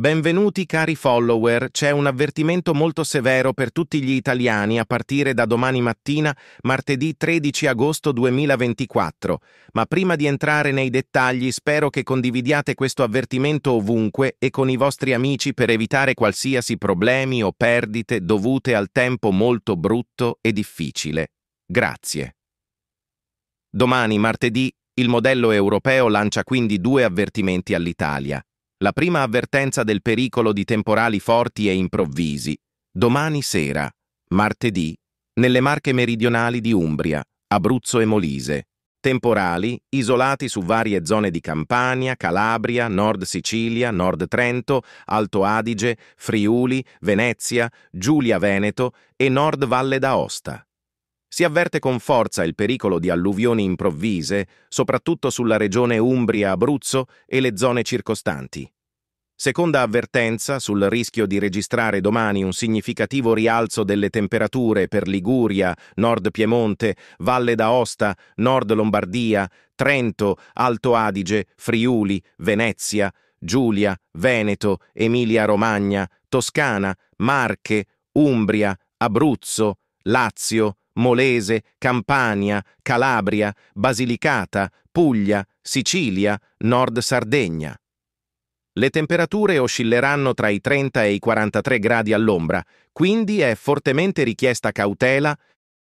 Benvenuti cari follower, c'è un avvertimento molto severo per tutti gli italiani a partire da domani mattina, martedì 13 agosto 2024. Ma prima di entrare nei dettagli spero che condividiate questo avvertimento ovunque e con i vostri amici per evitare qualsiasi problemi o perdite dovute al tempo molto brutto e difficile. Grazie. Domani, martedì, il modello europeo lancia quindi due avvertimenti all'Italia la prima avvertenza del pericolo di temporali forti e improvvisi, domani sera, martedì, nelle Marche meridionali di Umbria, Abruzzo e Molise. Temporali, isolati su varie zone di Campania, Calabria, Nord Sicilia, Nord Trento, Alto Adige, Friuli, Venezia, Giulia Veneto e Nord Valle d'Aosta. Si avverte con forza il pericolo di alluvioni improvvise, soprattutto sulla regione Umbria-Abruzzo e le zone circostanti. Seconda avvertenza sul rischio di registrare domani un significativo rialzo delle temperature per Liguria, Nord Piemonte, Valle d'Aosta, Nord Lombardia, Trento, Alto Adige, Friuli, Venezia, Giulia, Veneto, Emilia-Romagna, Toscana, Marche, Umbria, Abruzzo, Lazio, Molese, Campania, Calabria, Basilicata, Puglia, Sicilia, Nord Sardegna. Le temperature oscilleranno tra i 30 e i 43 gradi all'ombra, quindi è fortemente richiesta cautela